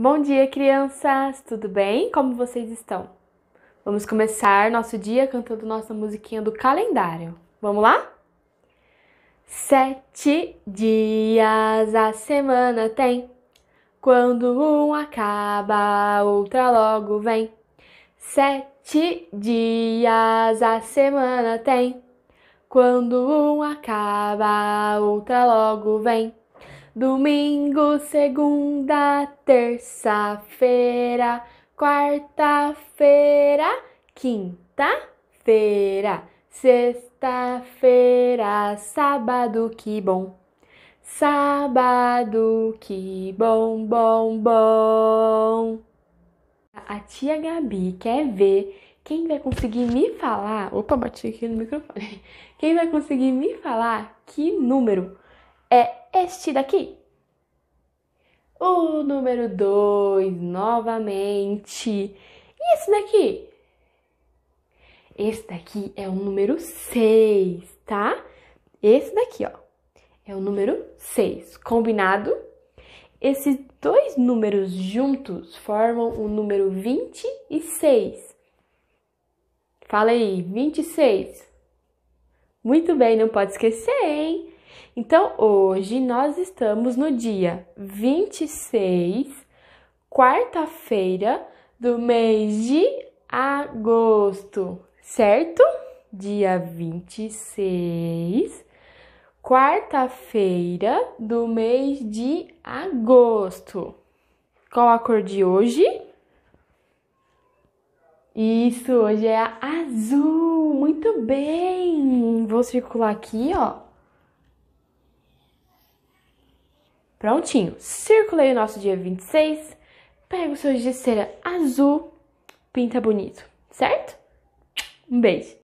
Bom dia, crianças! Tudo bem? Como vocês estão? Vamos começar nosso dia cantando nossa musiquinha do calendário. Vamos lá? Sete dias a semana tem. Quando um acaba, outra logo vem. Sete dias a semana tem. Quando um acaba, outra logo vem. Domingo, segunda, terça-feira, quarta-feira, quinta-feira, sexta-feira, sábado, que bom. Sábado, que bom, bom, bom. A tia Gabi quer ver quem vai conseguir me falar. Opa, bati aqui no microfone. Quem vai conseguir me falar que número é este daqui. O número 2, novamente. E esse daqui? Esse daqui é o número 6, tá? Esse daqui, ó, é o número 6, combinado? Esses dois números juntos formam o número 26. Fala aí, 26. Muito bem, não pode esquecer, hein? Então, hoje nós estamos no dia 26, quarta-feira do mês de agosto, certo? Dia 26, quarta-feira do mês de agosto. Qual a cor de hoje? Isso, hoje é azul. Muito bem. Vou circular aqui, ó Prontinho. Circulei o nosso dia 26. Pega o seu giz de cera azul. Pinta bonito, certo? Um beijo.